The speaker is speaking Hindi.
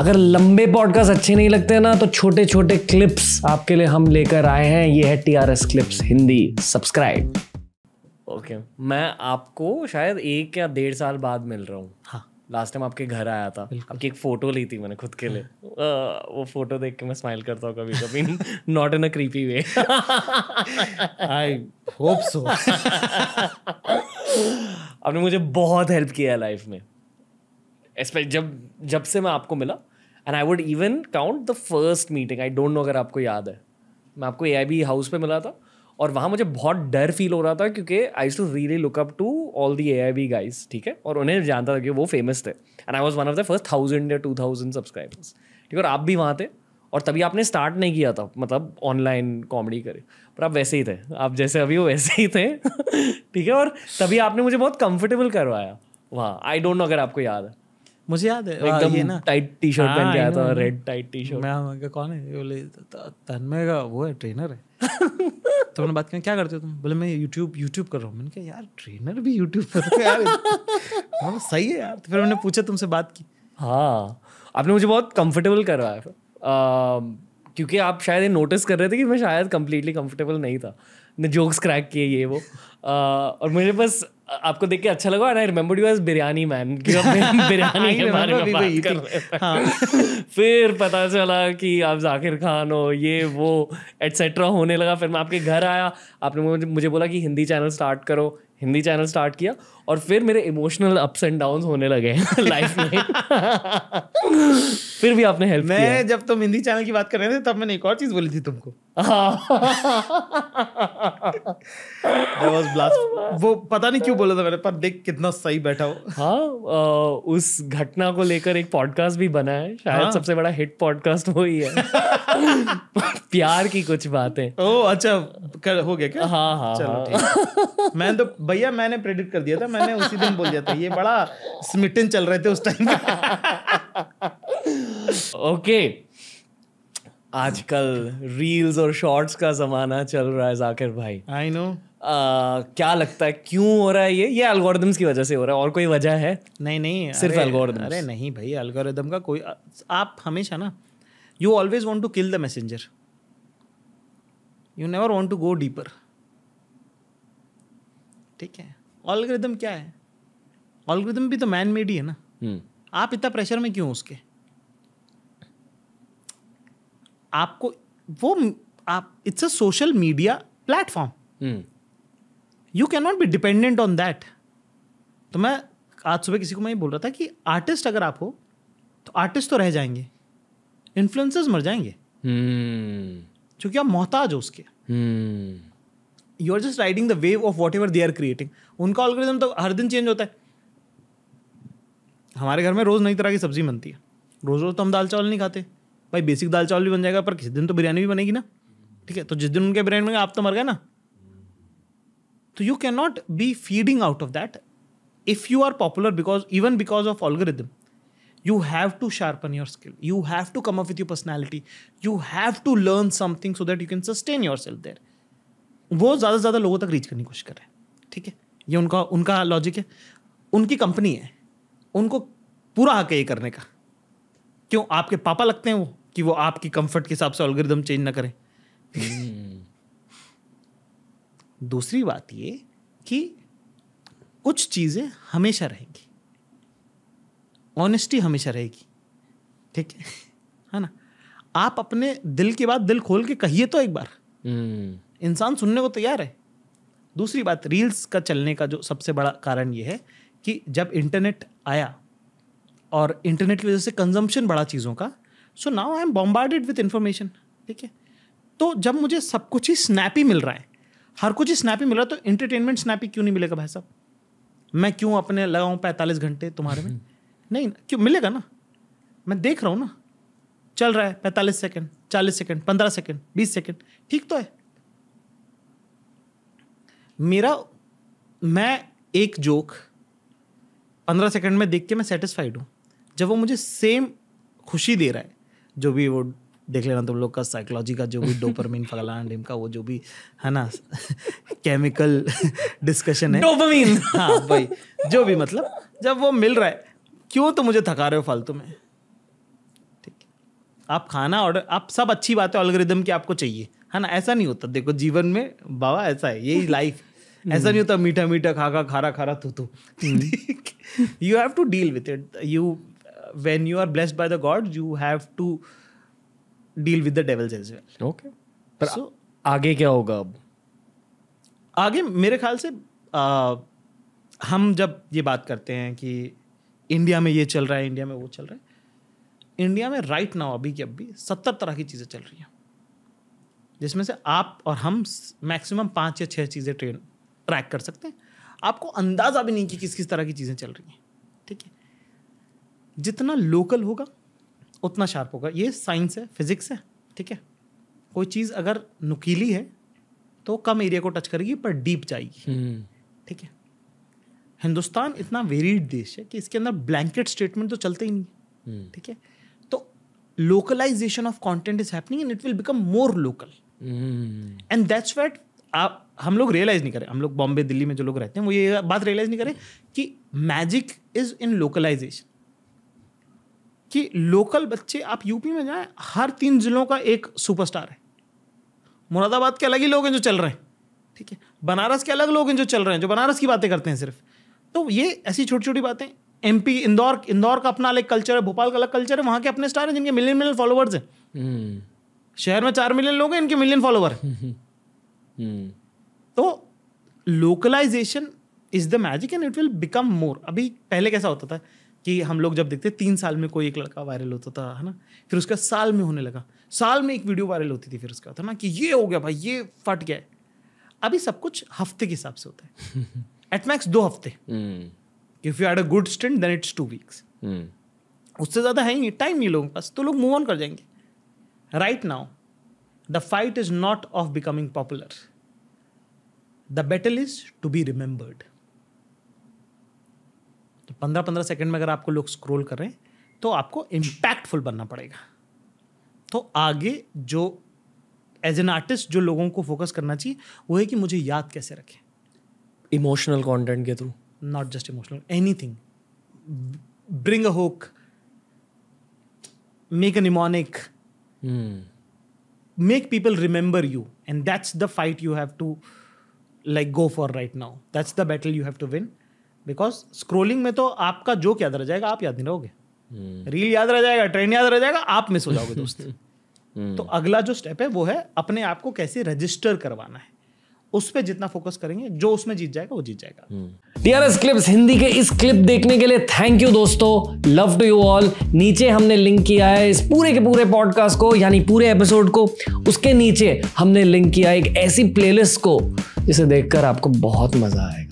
अगर लंबे पॉडकास्ट अच्छे नहीं लगते ना तो छोटे छोटे क्लिप्स आपके लिए हम लेकर आए हैं ये है T R S clips Hindi subscribe okay मैं आपको शायद एक या डेढ़ साल बाद मिल रहा हूँ हाँ लास्ट टाइम आपके घर आया था आपकी एक फ़ोटो ली थी मैंने खुद के लिए आ, हाँ। वो फोटो देख के मैं स्माइल करता हूँ कभी कभी not in a creepy way I hope so आपने मुझे बहुत हेल्प किया है लाइफ में जब जब से मैं आपको मिला and I would even count the first meeting I don't know अगर आपको याद है मैं आपको ए आई हाउस पे मिला था और वहाँ मुझे बहुत डर फील हो रहा था क्योंकि I too really look up to all the A I B guys ठीक है और उन्हें जानता था कि वो फेमस थे and I was one of the first thousand या टू थाउजेंड सब्सक्राइबर्स ठीक है और आप भी वहाँ थे और तभी आपने स्टार्ट नहीं किया था मतलब ऑनलाइन कॉमेडी करे पर आप वैसे ही थे आप जैसे अभी हो वैसे ही थे ठीक है और तभी आपने मुझे बहुत कंफर्टेबल करवाया वहाँ आई डोंट नो अगर आपको याद है मुझे याद है एकदम ये ना टाइट टी शर्ट पहन के हाँ, आया था रेड टाइट टी शर्ट मैं कौन है बोले तन्मय का वो है ट्रेनर है तो मैंने बात की क्या करते हो तुम बोले मैं यूट्यूब यूट्यूब कर रहा हूँ मैंने कहा यार ट्रेनर भी यूट्यूब कर रहे यार हाँ सही है यार तो फिर मैंने पूछा तुमसे बात की हाँ आपने मुझे बहुत कंफर्टेबल करवाया क्योंकि आप शायद ये नोटिस कर रहे थे कि मैं शायद कम्प्लीटली कंफर्टेबल नहीं था ने जोक्स क्रैक किए ये वो आ, और मुझे बस आपको देख के अच्छा लगा and I remember you as biryani man biryani के बारे में बात कर रहे हाँ। फिर पता चला कि आप जाकिर खान हो ये वो एट्सेट्रा होने लगा फिर मैं आपके घर आया आपने मुझे बोला कि हिंदी चैनल स्टार्ट करो हिंदी चैनल स्टार्ट किया और फिर मेरे इमोशनल अप्स एंड डाउन होने लगे लाइफ में फिर भी आपने हेल्प मैं किया। जब तुम हिंदी चैनल की बात कर रहे थे तब मैंने एक और चीज बोली थी तुमको वो पता नहीं क्यों बोला था मैंने पर देख कितना सही बैठा हो हाँ उस घटना को लेकर एक पॉडकास्ट भी बना है शायद हाँ? सबसे बड़ा हिट पॉडकास्ट वो ही है प्यार की कुछ बातें ओ अच्छा कर हो गया क्या हाँ हाँ, चलो हाँ। मैं तो भैया मैंने प्रेडिक्ट कर दिया था मैंने उसी दिन बोल दिया था ये बड़ा स्मिटन चल रहे थे उस टाइम ओके आजकल रील्स और शॉर्ट्स का जमाना चल रहा है जाकिर भाई आई नो Uh, क्या लगता है क्यों हो रहा है ये ये एल्गोरिदम्स की वजह से हो रहा है और कोई वजह है नहीं नहीं सिर्फ एल्गोरिदम अरे नहीं भाई एल्गोरिदम का कोई आप हमेशा ना you always want to kill the messenger you never want to go deeper ठीक है ऑलग्रिदम क्या है ऑलग्रिदम भी तो मैन मेड ही है ना hmm. आप इतना प्रेशर में क्यों उसके आपको वो आप it's a social media platform you can not be dependent on that तो मैं आज सुबह किसी को मैं ये बोल रहा था कि आर्टिस्ट अगर आप हो तो आर्टिस्ट तो रह जाएंगे इन्फ्लुएंसर्स मर जाएंगे हम्म। क्योंकि hmm. आप मोहताज हो उसके you are just riding the wave of whatever they are creating उनका ऑलग्रिदम तो हर दिन चेंज होता है हमारे घर में रोज़ नई तरह की सब्जी बनती है रोज़ रोज़ तो हम दाल चावल नहीं खाते भाई बेसिक दाल चावल भी बन जाएगा पर किसी दिन तो बिरयानी भी बनेगी ना ठीक है तो जिस दिन उनके बिरयानी में आप तो मर गए ना तो you can not be feeding out of that if you are popular because even because of algorithm have to sharpen your skill you have to come up with your personality you have to learn something so that you can sustain yourself there वो ज़्यादा से ज़्यादा लोगों तक रीच करने की कोशिश कर रहे हैं ठीक है ये उनका उनका लॉजिक है उनकी कंपनी है उनको पूरा हक है ये करने का क्यों आपके पापा लगते हैं वो कि वो आपकी कंफर्ट के हिसाब से ऑलगरिदम चेंज ना करें हम्म। दूसरी बात ये कि कुछ चीज़ें हमेशा रहेंगी ऑनेस्टी हमेशा रहेगी ठीक है है ना आप अपने दिल के बाद दिल खोल के कहिए तो एक बार हम्म। इंसान सुनने को तैयार है दूसरी बात रील्स का चलने का जो सबसे बड़ा कारण ये है कि जब इंटरनेट आया और इंटरनेट की वजह से कंजम्पशन बढ़ा चीज़ों का so now I am bombarded with information ठीक है तो जब मुझे सब कुछ ही स्नैपी मिल रहा है हर कुछ ही स्नैपी मिल रहा तो इंटरटेनमेंट स्नैपी क्यों नहीं मिलेगा भाई साहब मैं क्यों अपने लगाऊँ पैंतालीस घंटे तुम्हारे में नहीं क्यों मिलेगा ना मैं देख रहा हूँ ना चल रहा है पैंतालीस सेकेंड चालीस सेकेंड पंद्रह सेकेंड बीस सेकेंड ठीक तो है मेरा मैं एक जोक पंद्रह सेकेंड में देख के मैं सेटिस्फाइड हूँ जब वो मुझे सेम खुशी दे रहा है जो भी वो देख लेना तुम लोग का साइकोलॉजी का जो भी डोपामिन फगलाना डिम का वो जो भी है ना केमिकल डिस्कशन है डोपामिन हाँ भाई जो भी मतलब जब वो मिल रहा है क्यों तो मुझे थका रहे हो फालतू में ठीक आप खाना ऑर्डर आप सब अच्छी बात है ऑलग्रिदम की आपको चाहिए है ना ऐसा नहीं होता देखो जीवन में बाबा ऐसा है यही लाइफ ऐसा नहीं होता मीठा मीठा खा खा खारा खारा तू तू you have to deal with it you when you are blessed by the God you have to deal with the devils as well okay पर so, आगे क्या होगा अब आगे मेरे ख्याल से आ, हम जब ये बात करते हैं कि इंडिया में ये चल रहा है इंडिया में वो चल रहा है इंडिया में राइट नाउ अभी की अभी सत्तर तरह की चीज़ें चल रही हैं जिसमें से आप और हम मैक्सिमम पाँच या छः चीज़ें ट्रेन ट्रैक कर सकते हैं आपको अंदाज़ा भी नहीं कि किस किस तरह की चीज़ें चल रही हैं ठीक है जितना लोकल होगा उतना शार्प होगा ये साइंस है फिजिक्स है ठीक है कोई चीज़ अगर नुकीली है तो कम एरिया को टच करेगी पर डीप जाएगी हम्म। ठीक है हिंदुस्तान इतना वेरीड देश है कि इसके अंदर ब्लैंकेट स्टेटमेंट तो चलते ही नहीं हम्म। ठीक है तो localisation of content is happening and it will become more local and that's what आप हम लोग रियलाइज नहीं करें हम लोग बॉम्बे दिल्ली में जो लोग रहते हैं वो ये बात रियलाइज नहीं करें कि मैजिक इज इन लोकलाइजेशन कि लोकल बच्चे आप यूपी में जाएं हर तीन जिलों का एक सुपरस्टार है मुरादाबाद के अलग ही लोग हैं जो चल रहे हैं ठीक है बनारस के अलग लोग हैं जो चल रहे हैं जो बनारस की बातें करते हैं सिर्फ तो ये ऐसी छोटी छोटी बातें एम पी इंदौर इंदौर का अपना अलग कल्चर है भोपाल का अलग कल्चर है वहाँ के अपने स्टार हैं जिनके मिलियन मिलियन फॉलोअर्स हैं हम्म। शहर में चार मिलियन लोग हैं इनके मिलियन फॉलोअर हैं हम्म। तो localisation is the magic and it will become more अभी पहले कैसा होता था कि हम लोग जब देखते तीन साल में कोई एक लड़का वायरल होता था है ना फिर उसका साल में होने लगा साल में एक वीडियो वायरल होती थी फिर उसका था तो ना कि ये हो गया भाई ये फट गया अभी सब कुछ हफ्ते के हिसाब से होता है एट मैक्स दो हफ्ते if you had a good stint then it's two weeks उससे ज़्यादा है ही टाइम नहीं लोगों के पास तो लोग मूव ऑन कर जाएंगे right now the fight is not of becoming popular the battle is to be remembered पंद्रह पंद्रह सेकेंड में अगर आपको लोग स्क्रोल करें तो आपको इम्पैक्टफुल बनना पड़ेगा तो आगे जो एज एन आर्टिस्ट जो लोगों को फोकस करना चाहिए वो है कि मुझे याद कैसे रखें इमोशनल कॉन्टेंट के through not just emotional anything bring a hook make a mnemonic make people remember you and that's the fight you have to like go for right now that's the battle you have to win because scrolling में तो आपका जोक याद रह जाएगा आप याद नहीं रहोगे hmm. हम्म। रील याद रह जाएगा ट्रेन याद रह जाएगा आप मिस हो जाओगे दोस्त hmm. तो अगला जो स्टेप है वो है अपने आप को कैसे रजिस्टर करवाना है उस पर जितना फोकस करेंगे जो उसमें जीत जाएगा वो जीत जाएगा टीआरएस हम्म। क्लिप्स हिंदी के इस क्लिप देखने के लिए थैंक यू दोस्तों लव टू यू ऑल नीचे हमने लिंक किया है इस पूरे के पूरे पॉडकास्ट को यानी पूरे एपिसोड को उसके नीचे हमने लिंक किया एक ऐसी प्लेलिस्ट को जिसे देखकर आपको बहुत मजा आएगा